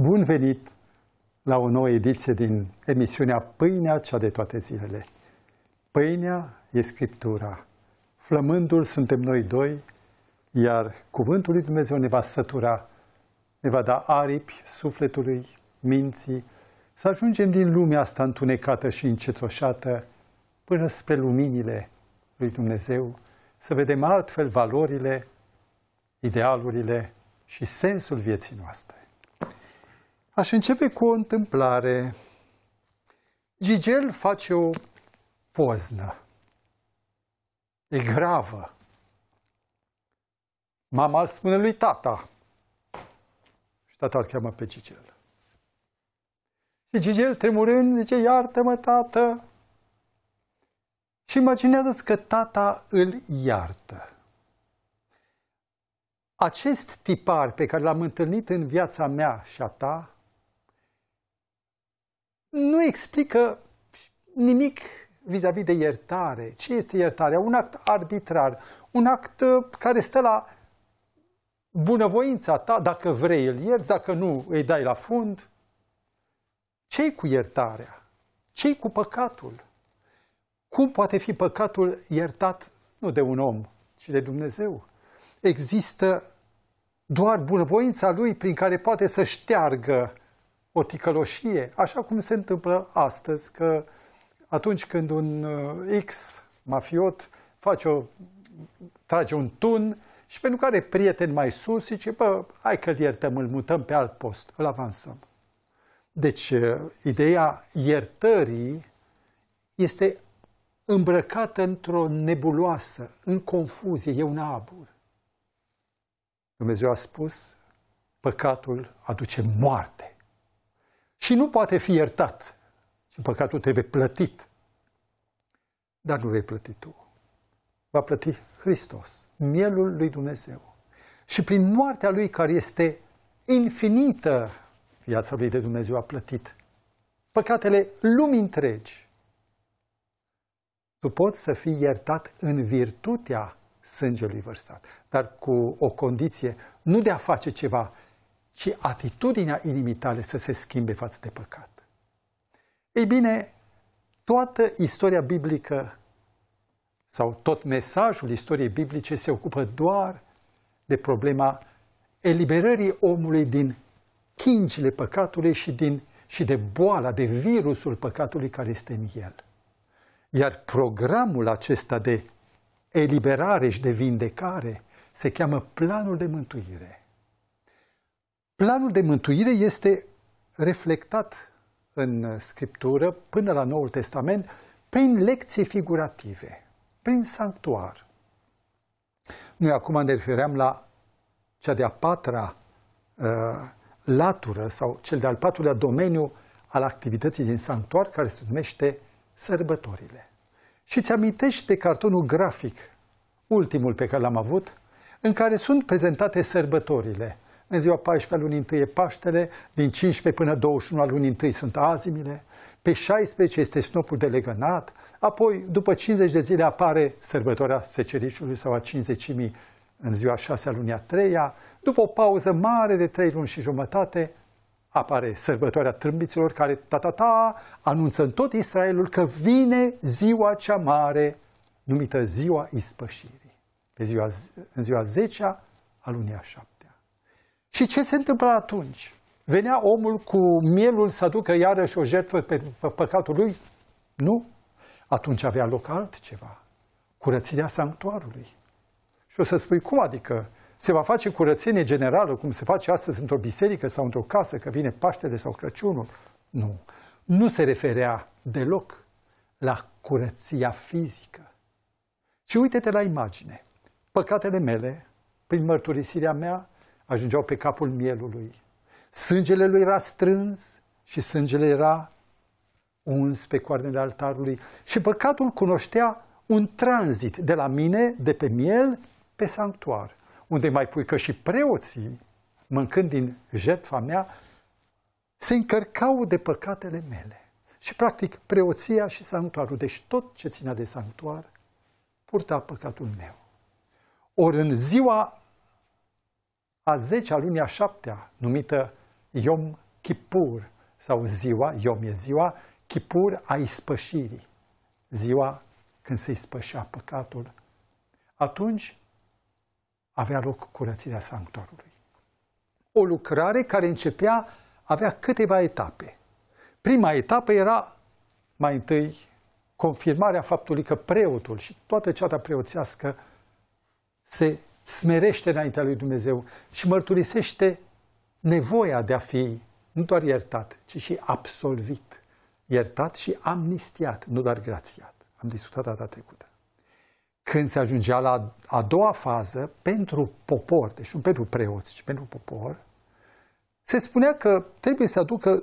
Bun venit la o nouă ediție din emisiunea Pâinea cea de toate zilele. Pâinea e Scriptura. Flămândul suntem noi doi, iar cuvântul lui Dumnezeu ne va sătura, ne va da aripi sufletului, minții, să ajungem din lumea asta întunecată și încețoșată până spre luminile lui Dumnezeu, să vedem altfel valorile, idealurile și sensul vieții noastre. Aș începe cu o întâmplare. Gigel face o poznă. E gravă. Mama îl spune lui tata. Și tata îl cheamă pe Gigel. Și Gigel, tremurând, zice, iartă-mă, tată. Și imaginează-ți că tata îl iartă. Acest tipar pe care l-am întâlnit în viața mea și a ta nu explică nimic vis-a-vis -vis de iertare. Ce este iertarea? Un act arbitrar, un act uh, care stă la bunăvoința ta, dacă vrei îl ierți, dacă nu îi dai la fund. ce cu iertarea? ce cu păcatul? Cum poate fi păcatul iertat nu de un om, ci de Dumnezeu? Există doar bunăvoința lui prin care poate să șteargă o ticăloșie, așa cum se întâmplă astăzi, că atunci când un uh, X mafiot face o, trage un tun și pentru care prieten mai sus zice, bă, hai că-l iertăm, îl mutăm pe alt post, îl avansăm. Deci, uh, ideea iertării este îmbrăcată într-o nebuloasă, în confuzie, e un abur. Dumnezeu a spus, păcatul aduce moarte și nu poate fi iertat. Și păcatul trebuie plătit. Dar nu vei plăti tu. Va plăti Hristos, mielul lui Dumnezeu. Și prin moartea lui care este infinită, viața lui de Dumnezeu a plătit păcatele lumii întregi. Tu poți să fii iertat în virtutea sângelui vărsat, dar cu o condiție, nu de a face ceva ci atitudinea inimii tale să se schimbe față de păcat. Ei bine, toată istoria biblică sau tot mesajul istoriei biblice se ocupă doar de problema eliberării omului din chingile păcatului și, din, și de boala, de virusul păcatului care este în el. Iar programul acesta de eliberare și de vindecare se cheamă planul de mântuire. Planul de mântuire este reflectat în Scriptură până la Noul Testament prin lecții figurative, prin sanctuar. Noi acum ne refeream la cea de-a patra uh, latură sau cel de-al patrulea domeniu al activității din sanctuar care se numește sărbătorile. Și ți amintește cartonul grafic, ultimul pe care l-am avut, în care sunt prezentate sărbătorile – în ziua 14 a lunii 1 e Paștele, din 15 până 21 a lunii 1 sunt azimile, pe 16 este snopul de legănat, apoi după 50 de zile apare sărbătoarea secericiului sau a 50.000 în ziua 6 a lunii a 3 -a. după o pauză mare de 3 luni și jumătate, apare sărbătoarea trâmbiților care ta-ta-ta anunță în tot Israelul că vine ziua cea mare, numită ziua ispășirii, pe ziua, în ziua 10 -a, a lunii a 7. Și ce se întâmplă atunci? Venea omul cu mielul să aducă iarăși o jertfă pe păcatul lui? Nu. Atunci avea loc altceva. Curățirea sanctuarului. Și o să spui, cum adică? Se va face curățenie generală, cum se face astăzi într-o biserică sau într-o casă, că vine Paștele sau Crăciunul? Nu. Nu se referea deloc la curăția fizică. Și uite-te la imagine. Păcatele mele, prin mărturisirea mea, ajungeau pe capul mielului. Sângele lui era strâns și sângele era uns pe coarnele altarului și păcatul cunoștea un tranzit de la mine, de pe miel, pe sanctuar, unde mai pui că și preoții, mâncând din jertfa mea, se încărcau de păcatele mele. Și, practic, preoția și sanctuarul, deci tot ce ținea de sanctuar, purta păcatul meu. Ori în ziua a 10-a lunii a 7-a, numită Yom Kippur, sau ziua, Iom e ziua, Kippur a ispășirii, ziua când se ispășea păcatul, atunci avea loc curățirea sanctorului. O lucrare care începea, avea câteva etape. Prima etapă era mai întâi confirmarea faptului că preotul și toată ceata preoțească se smerește înaintea lui Dumnezeu și mărturisește nevoia de a fi nu doar iertat, ci și absolvit. Iertat și amnistiat, nu doar grațiat. Am discutat data trecută. Când se ajungea la a doua fază, pentru popor, deci nu pentru preoți, ci pentru popor, se spunea că trebuie să aducă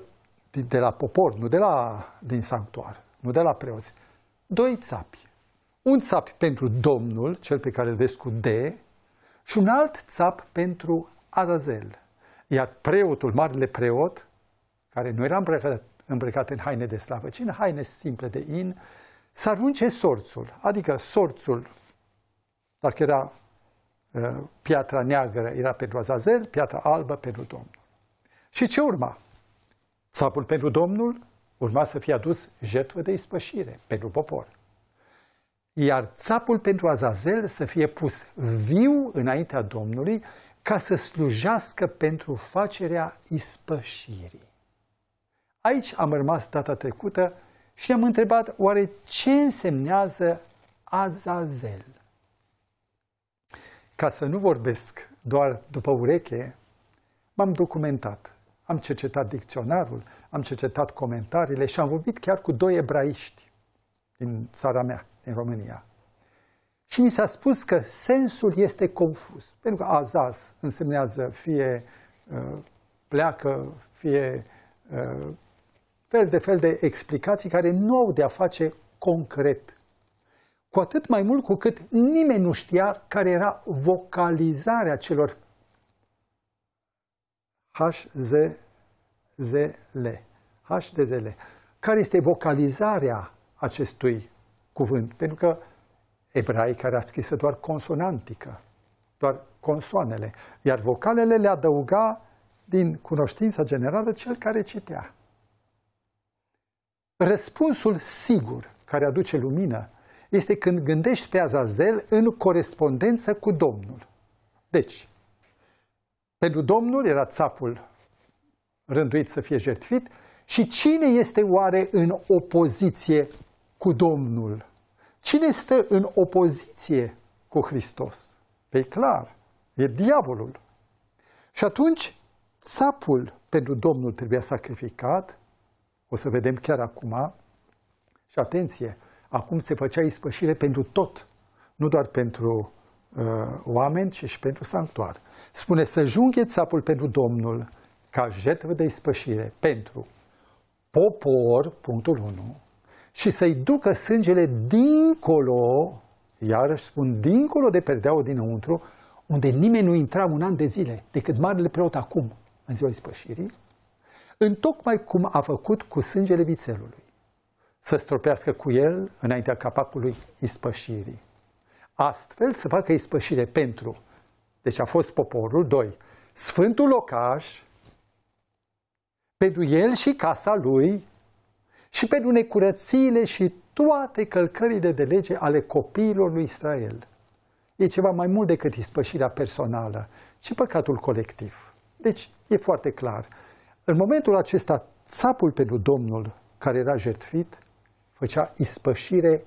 de la popor, nu de la, din sanctuar, nu de la preoți, doi țapi. Un țap pentru Domnul, cel pe care îl vezi cu D, și un alt țap pentru Azazel. Iar preotul, marele preot, care nu era îmbrăcat, îmbrăcat în haine de slavă, ci în haine simple de in, să arunce sorțul, adică sorțul, dacă era ă, piatra neagră, era pentru Azazel, piatra albă pentru Domnul. Și ce urma? Țapul pentru Domnul urma să fie adus jertfă de ispășire pentru popor iar țapul pentru Azazel să fie pus viu înaintea Domnului ca să slujească pentru facerea ispășirii. Aici am rămas data trecută și am întrebat oare ce însemnează Azazel. Ca să nu vorbesc doar după ureche, m-am documentat. Am cercetat dicționarul, am cercetat comentariile și am vorbit chiar cu doi ebraiști din țara mea, în România. Și mi s-a spus că sensul este confuz, pentru că azaz însemnează fie uh, pleacă, fie uh, fel de fel de explicații care nu au de-a face concret. Cu atât mai mult cu cât nimeni nu știa care era vocalizarea celor HZZL. HZZL. Care este vocalizarea acestui cuvânt, pentru că ebraica care scrisă doar consonantică, doar consoanele, iar vocalele le adăuga din cunoștința generală cel care citea. Răspunsul sigur care aduce lumină este când gândești pe Azazel în corespondență cu Domnul. Deci, pentru Domnul era țapul rânduit să fie jertfit și cine este oare în opoziție cu Domnul? Cine stă în opoziție cu Hristos? Pe clar, e diavolul. Și atunci, țapul pentru Domnul trebuia sacrificat, o să vedem chiar acum, și atenție, acum se făcea ispășire pentru tot, nu doar pentru uh, oameni, ci și pentru sanctuar. Spune să junghe țapul pentru Domnul ca jetvă de ispășire pentru popor, punctul 1, și să-i ducă sângele dincolo, iarăși spun, dincolo de perdeaua dinăuntru, unde nimeni nu intra un an de zile, decât marele preot acum, în ziua ispășirii, întocmai cum a făcut cu sângele vițelului, să stropească cu el înaintea capacului ispășirii. Astfel să facă ispășire pentru, deci a fost poporul, doi, sfântul locaș, pentru el și casa lui, și pentru necurățiile și toate călcările de lege ale copiilor lui Israel. E ceva mai mult decât ispășirea personală, ci păcatul colectiv. Deci, e foarte clar. În momentul acesta, țapul pentru Domnul care era jertfit făcea ispășire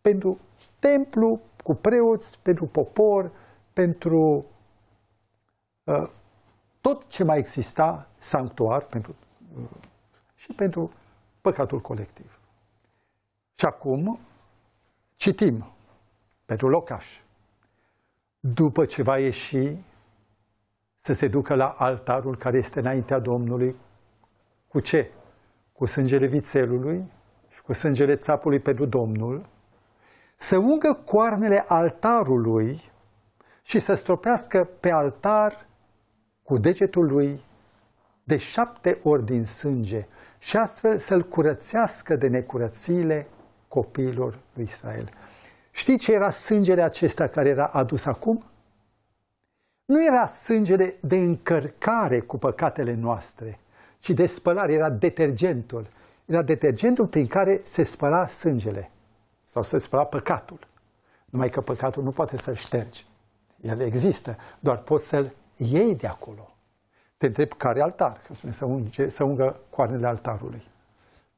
pentru templu, cu preoți, pentru popor, pentru uh, tot ce mai exista, sanctuar pentru, uh, și pentru păcatul colectiv. Și acum citim pentru locaș. După ce va ieși să se ducă la altarul care este înaintea Domnului, cu ce? Cu sângele vițelului și cu sângele țapului pentru Domnul, să ungă coarnele altarului și să stropească pe altar cu degetul lui de șapte ori din sânge și astfel să-l curățească de necurățile copiilor lui Israel. Știi ce era sângele acesta care era adus acum? Nu era sângele de încărcare cu păcatele noastre, ci de spălare, era detergentul. Era detergentul prin care se spăla sângele sau se spăla păcatul. Numai că păcatul nu poate să-l ștergi. El există, doar poți să-l iei de acolo te întrebi care altar, că spune să, unge, să ungă coarnele altarului.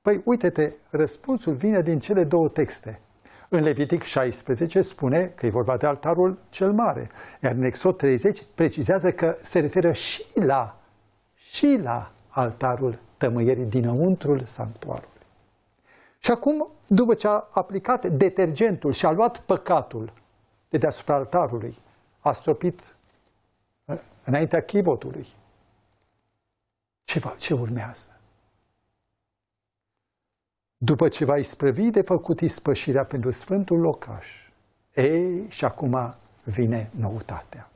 Păi uite-te, răspunsul vine din cele două texte. În Levitic 16 spune că e vorba de altarul cel mare, iar în Exod 30 precizează că se referă și la, și la altarul tămâierii dinăuntrul sanctuarului. Și acum, după ce a aplicat detergentul și a luat păcatul de deasupra altarului, a stropit uh, înaintea chivotului, ce, va, ce urmează? După ce va isprăvi de făcut ispășirea pentru Sfântul Locaș, ei, și acum vine noutatea.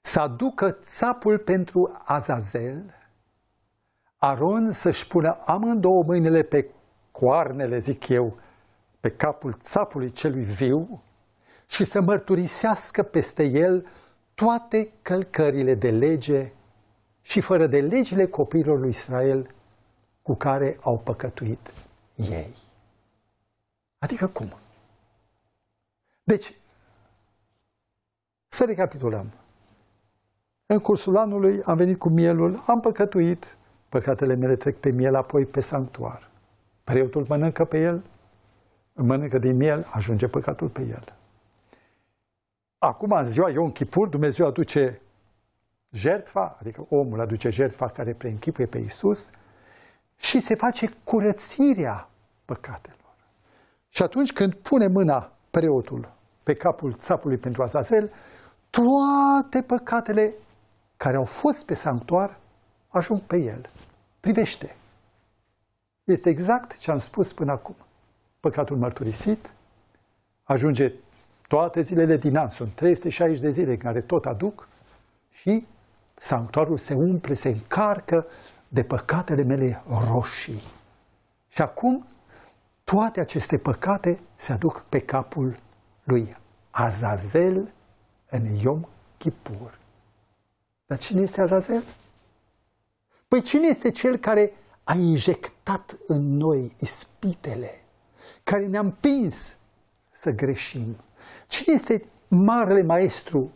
Să aducă țapul pentru Azazel, Aron să-și pună amândouă mâinile pe coarnele, zic eu, pe capul țapului celui viu și să mărturisească peste el toate călcările de lege și fără de legile copiilor lui Israel cu care au păcătuit ei. Adică cum? Deci, să recapitulăm. În cursul anului am venit cu mielul, am păcătuit, păcatele mele trec pe miel apoi pe sanctuar. Preotul mănâncă pe el, mănâncă din miel, ajunge păcatul pe el. Acum, în ziua Ion Chipur, Dumnezeu aduce jertfa, adică omul aduce jertfa care preînchipuie pe Isus și se face curățirea păcatelor. Și atunci când pune mâna preotul pe capul țapului pentru Azazel, toate păcatele care au fost pe sanctuar ajung pe el. Privește! Este exact ce am spus până acum. Păcatul mărturisit ajunge toate zilele din an, sunt 360 de zile în care tot aduc și sanctuarul se umple, se încarcă de păcatele mele roșii. Și acum toate aceste păcate se aduc pe capul lui Azazel în Iom Kipur. Dar cine este Azazel? Păi cine este cel care a injectat în noi ispitele, care ne-a împins să greșim? Cine este marele maestru,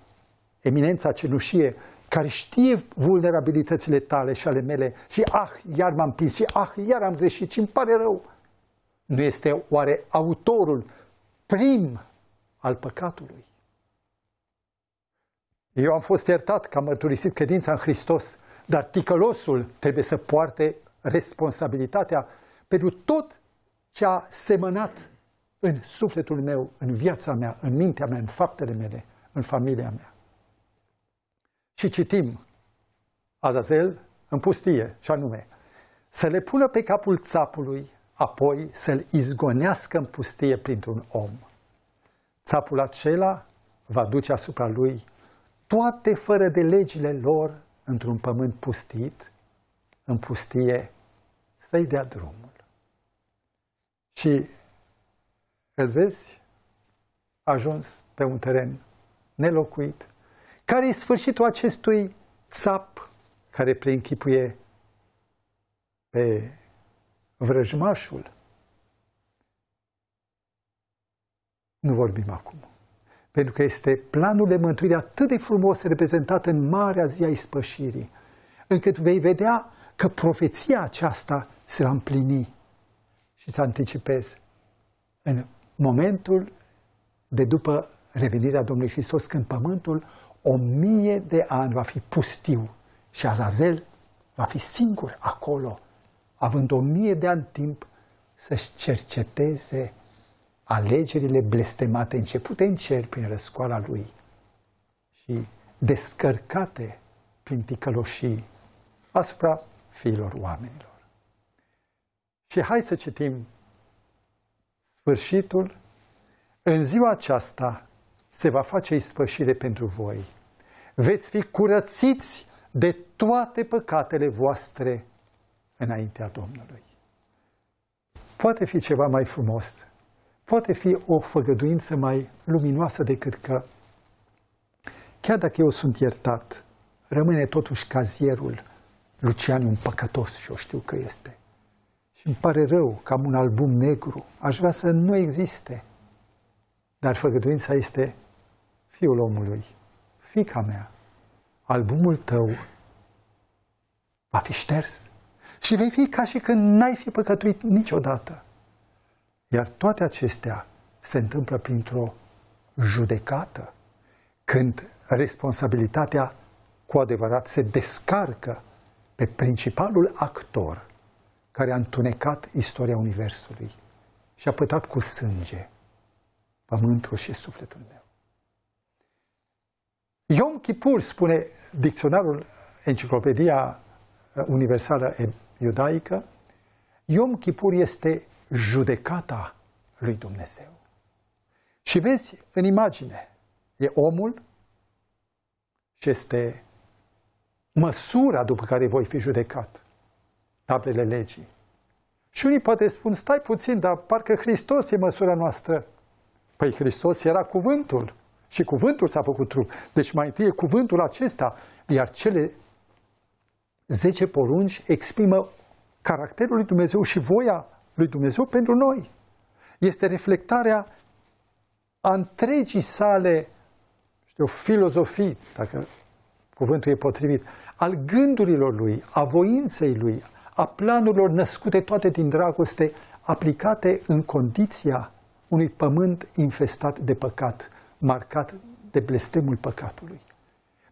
eminența cenușie, care știe vulnerabilitățile tale și ale mele și ah, iar m-am prins și ah, iar am greșit și îmi pare rău. Nu este oare autorul prim al păcatului? Eu am fost iertat că am mărturisit credința în Hristos, dar ticălosul trebuie să poarte responsabilitatea pentru tot ce a semănat în sufletul meu, în viața mea, în mintea mea, în faptele mele, în familia mea și citim Azazel în pustie, și anume, să le pună pe capul țapului, apoi să-l izgonească în pustie printr-un om. Țapul acela va duce asupra lui toate fără de legile lor într-un pământ pustit, în pustie, să-i dea drumul. Și îl vezi ajuns pe un teren nelocuit, care e sfârșitul acestui țap care preînchipuie pe vrăjmașul? Nu vorbim acum. Pentru că este planul de mântuire atât de frumos reprezentat în Marea Zi a Ispășirii, încât vei vedea că profeția aceasta se va împlini. Și îți anticipez, în momentul de după revenirea Domnului Hristos, când pământul o mie de ani va fi pustiu și Azazel va fi singur acolo, având o mie de ani timp să-și cerceteze alegerile blestemate începute în cer prin răscoala lui și descărcate prin ticăloșii asupra fiilor oamenilor. Și hai să citim sfârșitul. În ziua aceasta, se va face ispășire pentru voi. Veți fi curățiți de toate păcatele voastre înaintea Domnului. Poate fi ceva mai frumos, poate fi o făgăduință mai luminoasă decât că chiar dacă eu sunt iertat, rămâne totuși cazierul Lucian un păcătos și o știu că este. Și îmi pare rău că am un album negru, aș vrea să nu existe. Dar făgăduința este Fiul omului, fica mea, albumul tău va fi șters și vei fi ca și când n-ai fi păcătuit niciodată. Iar toate acestea se întâmplă printr-o judecată, când responsabilitatea cu adevărat se descarcă pe principalul actor care a întunecat istoria Universului și a pătat cu sânge pământul și sufletul meu. Yom Kippur, spune dicționarul Enciclopedia Universală Iudaică, Yom Kippur este judecata lui Dumnezeu. Și vezi în imagine, e omul și este măsura după care voi fi judecat, tablele legii. Și unii poate spun, stai puțin, dar parcă Hristos e măsura noastră. Păi Hristos era cuvântul. Și cuvântul s-a făcut trup. Deci mai întâi e cuvântul acesta, iar cele zece porunci exprimă caracterul lui Dumnezeu și voia lui Dumnezeu pentru noi. Este reflectarea a întregii sale știu, filozofii, dacă cuvântul e potrivit, al gândurilor lui, a voinței lui, a planurilor născute toate din dragoste, aplicate în condiția unui pământ infestat de păcat, marcat de blestemul păcatului.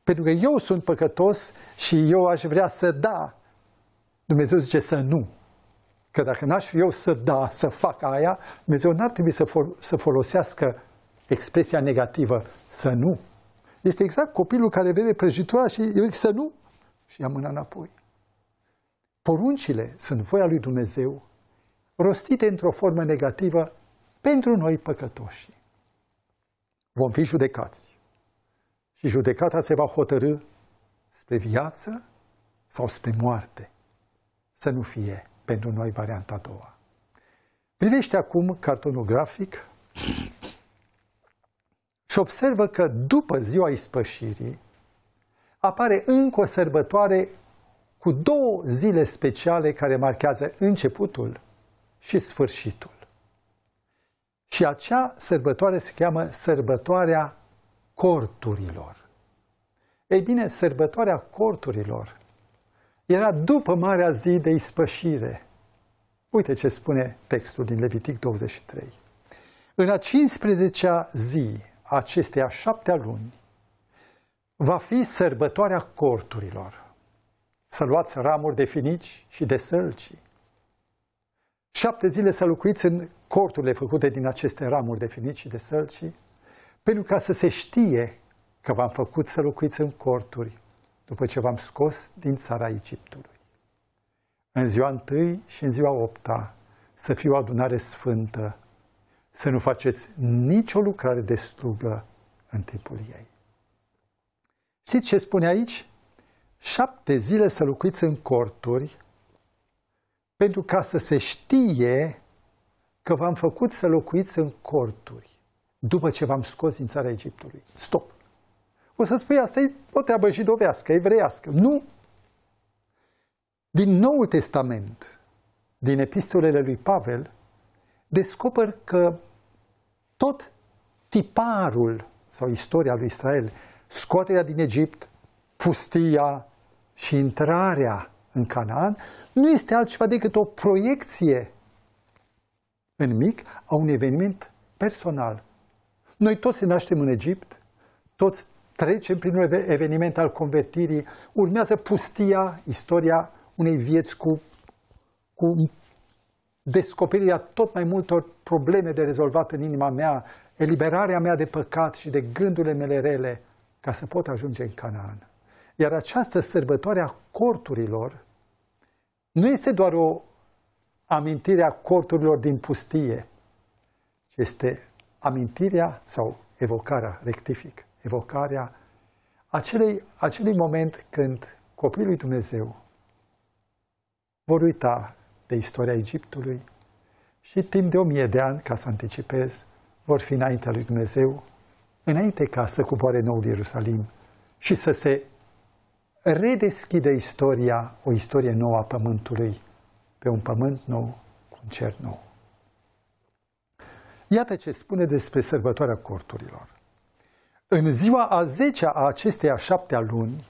Pentru că eu sunt păcătos și eu aș vrea să da. Dumnezeu zice să nu. Că dacă n-aș fi eu să da, să fac aia, Dumnezeu n-ar trebui să, for- să folosească expresia negativă, să nu. Este exact copilul care vede prăjitura și eu zic să nu și ia mâna înapoi. Poruncile sunt voia lui Dumnezeu, rostite într-o formă negativă pentru noi păcătoși vom fi judecați. Și judecata se va hotărâ spre viață sau spre moarte. Să nu fie pentru noi varianta a doua. Privește acum cartonografic și observă că după ziua ispășirii apare încă o sărbătoare cu două zile speciale care marchează începutul și sfârșitul. Și acea sărbătoare se cheamă sărbătoarea corturilor. Ei bine, sărbătoarea corturilor era după marea zi de ispășire. Uite ce spune textul din Levitic 23. În a 15-a zi acesteia șaptea luni va fi sărbătoarea corturilor. Să luați ramuri de finici și de sălcii Șapte zile să locuiți în corturile făcute din aceste ramuri de finici și de sălci, pentru ca să se știe că v-am făcut să locuiți în corturi după ce v-am scos din țara Egiptului. În ziua întâi și în ziua opta să fie o adunare sfântă, să nu faceți nicio lucrare de slugă în timpul ei. Știți ce spune aici? Șapte zile să locuiți în corturi pentru ca să se știe că v-am făcut să locuiți în corturi după ce v-am scos din țara Egiptului. Stop! O să spui, asta e o treabă jidovească, evreiască. Nu! Din Noul Testament, din epistolele lui Pavel, descoper că tot tiparul sau istoria lui Israel, scoaterea din Egipt, pustia și intrarea în Canaan, nu este altceva decât o proiecție în mic a un eveniment personal. Noi toți ne naștem în Egipt, toți trecem prin un eveniment al convertirii, urmează pustia, istoria unei vieți cu, cu descoperirea tot mai multor probleme de rezolvat în inima mea, eliberarea mea de păcat și de gândurile mele rele, ca să pot ajunge în Canaan. Iar această sărbătoare a corturilor nu este doar o amintire a corturilor din pustie, ci este amintirea sau evocarea, rectific, evocarea acelei, acelui moment când copilul lui Dumnezeu vor uita de istoria Egiptului și timp de o mie de ani, ca să anticipez, vor fi înaintea lui Dumnezeu, înainte ca să coboare noul Ierusalim și să se Redeschide istoria, o istorie nouă a Pământului, pe un pământ nou, cu un cer nou. Iată ce spune despre sărbătoarea corturilor. În ziua a zecea a acestei a șaptea luni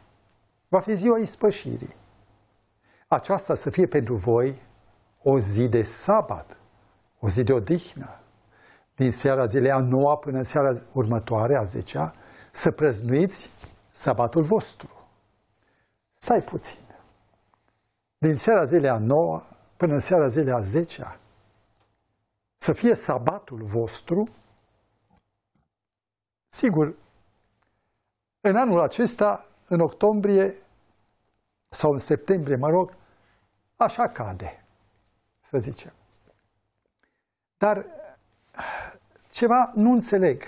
va fi ziua ispășirii. Aceasta să fie pentru voi o zi de sabat, o zi de odihnă, din seara zilei a noua până în seara următoare, a zecea, să prăznuiți sabatul vostru. Stai puțin. Din seara zilei a până în seara zilei a zecea, să fie sabatul vostru, sigur, în anul acesta, în octombrie sau în septembrie, mă rog, așa cade, să zicem. Dar ceva nu înțeleg.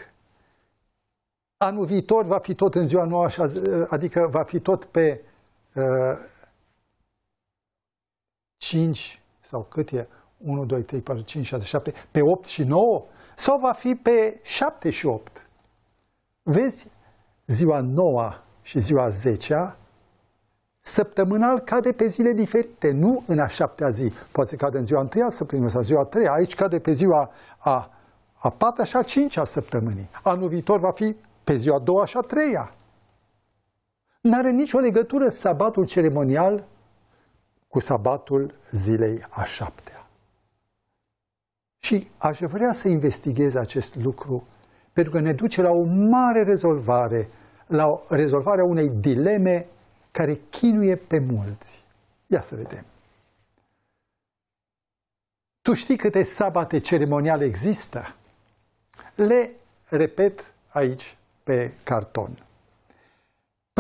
Anul viitor va fi tot în ziua nouă, adică va fi tot pe 5 sau cât e? 1, 2, 3, 4, 5, 6, 7, pe 8 și 9? Sau va fi pe 7 și 8? Vezi, ziua 9 și ziua 10 săptămânal cade pe zile diferite, nu în a șaptea zi. Poate să cade în ziua întâia săptămânii sau ziua a treia, aici cade pe ziua a, a patra și a cincea săptămânii. Anul viitor va fi pe ziua a doua și a treia nu are nicio legătură sabatul ceremonial cu sabatul zilei a șaptea. Și aș vrea să investighez acest lucru, pentru că ne duce la o mare rezolvare, la rezolvarea unei dileme care chinuie pe mulți. Ia să vedem. Tu știi câte sabate ceremoniale există? Le repet aici pe carton.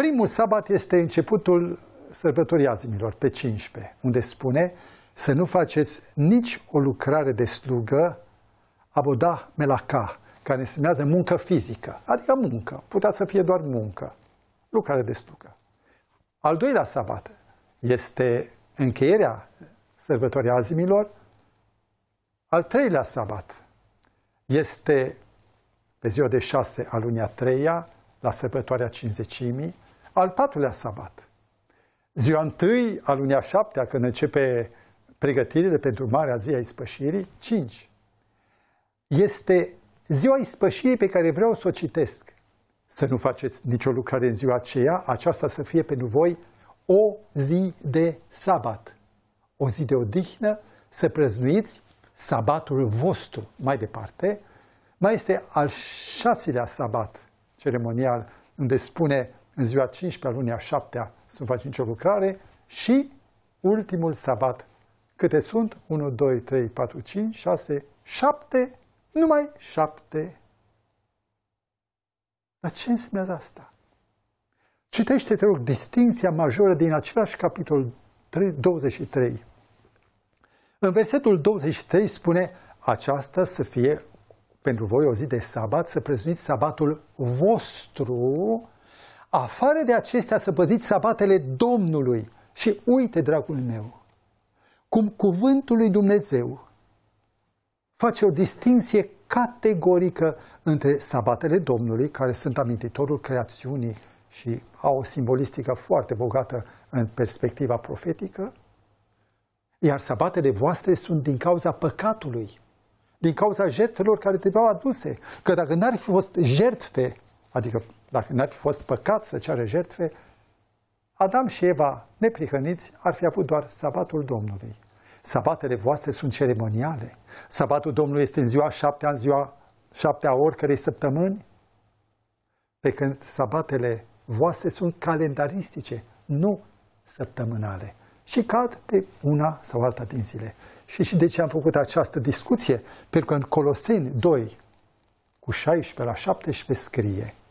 Primul sabat este începutul sărbătorii azimilor, pe 15, unde spune să nu faceți nici o lucrare de slugă, aboda melaka, care însemnează muncă fizică, adică muncă, putea să fie doar muncă, lucrare de slugă. Al doilea sabat este încheierea sărbătorii azimilor. Al treilea sabat este pe ziua de 6 a lunii a treia, la sărbătoarea cinzecimii, al patrulea sabat, ziua întâi a lunii a șaptea, când începe pregătirile pentru Marea Zi a Ispășirii, cinci. Este ziua ispășirii pe care vreau să o citesc. Să nu faceți nicio lucrare în ziua aceea, aceasta să fie pentru voi o zi de sabat, o zi de odihnă, să prăznuiți sabatul vostru. Mai departe, mai este al șaselea sabat ceremonial, unde spune în ziua 15 a lunii a 7 -a, să faci nicio lucrare și ultimul sabat. Câte sunt? 1, 2, 3, 4, 5, 6, 7, numai 7. Dar ce înseamnă asta? Citește, te rog, distinția majoră din același capitol 23. În versetul 23 spune, aceasta să fie pentru voi o zi de sabat, să prezuniți sabatul vostru afară de acestea să păziți sabatele Domnului. Și uite, dragul meu, cum cuvântul lui Dumnezeu face o distinție categorică între sabatele Domnului, care sunt amintitorul creațiunii și au o simbolistică foarte bogată în perspectiva profetică, iar sabatele voastre sunt din cauza păcatului, din cauza jertfelor care trebuiau aduse. Că dacă n-ar fi fost jertfe, adică dacă n-ar fi fost păcat să ceară jertfe, Adam și Eva, neprihăniți, ar fi avut doar sabatul Domnului. Sabatele voastre sunt ceremoniale. Sabatul Domnului este în ziua șaptea, în ziua șaptea oricărei săptămâni, pe când sabatele voastre sunt calendaristice, nu săptămânale. Și cad pe una sau alta din zile. Și și de ce am făcut această discuție? Pentru că în Coloseni 2, cu 16 la 17 scrie –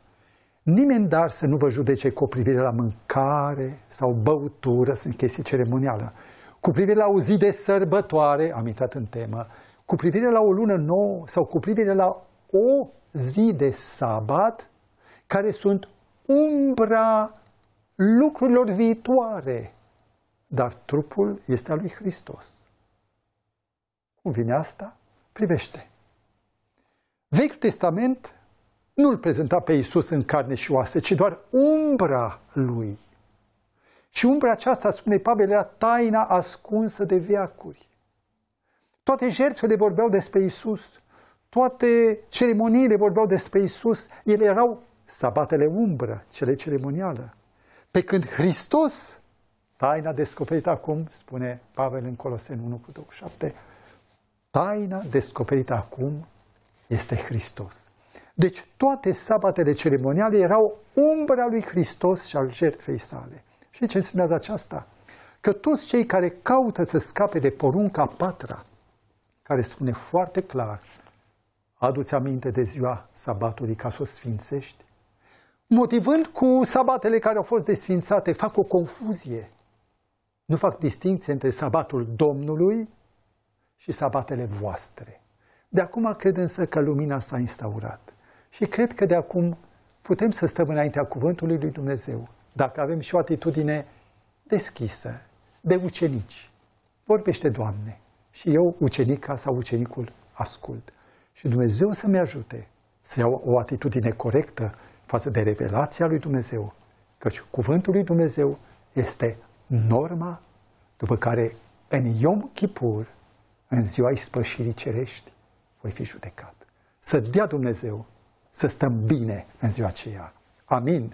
Nimeni dar să nu vă judece cu privire la mâncare sau băutură, sunt chestii ceremonială, cu privire la o zi de sărbătoare, am intrat în temă, cu privire la o lună nouă sau cu privire la o zi de sabat, care sunt umbra lucrurilor viitoare, dar trupul este al lui Hristos. Cum vine asta? Privește. Vechiul Testament nu-L prezenta pe Iisus în carne și oase, ci doar umbra Lui. Și umbra aceasta, spune Pavel, era taina ascunsă de veacuri. Toate jertfele vorbeau despre Isus, toate ceremoniile vorbeau despre Isus, ele erau sabatele umbră, cele ceremoniale. Pe când Hristos, taina descoperită acum, spune Pavel în Colosen 1 cu 27, taina descoperită acum este Hristos. Deci toate sabatele ceremoniale erau umbra lui Hristos și al jertfei sale. Și ce însemnează aceasta? Că toți cei care caută să scape de porunca patra, care spune foarte clar, aduți aminte de ziua sabatului ca să o sfințești, motivând cu sabatele care au fost desfințate, fac o confuzie. Nu fac distinție între sabatul Domnului și sabatele voastre. De acum cred însă că lumina s-a instaurat și cred că de acum putem să stăm înaintea cuvântului lui Dumnezeu, dacă avem și o atitudine deschisă, de ucenici. Vorbește, Doamne, și eu, ucenica sau ucenicul, ascult. Și Dumnezeu să-mi ajute să iau o atitudine corectă față de revelația lui Dumnezeu, căci cuvântul lui Dumnezeu este norma după care în Iom Kipur, în ziua ispășirii cerești, voi fi judecat. Să dea Dumnezeu să stăm bine în ziua aceea. Amin.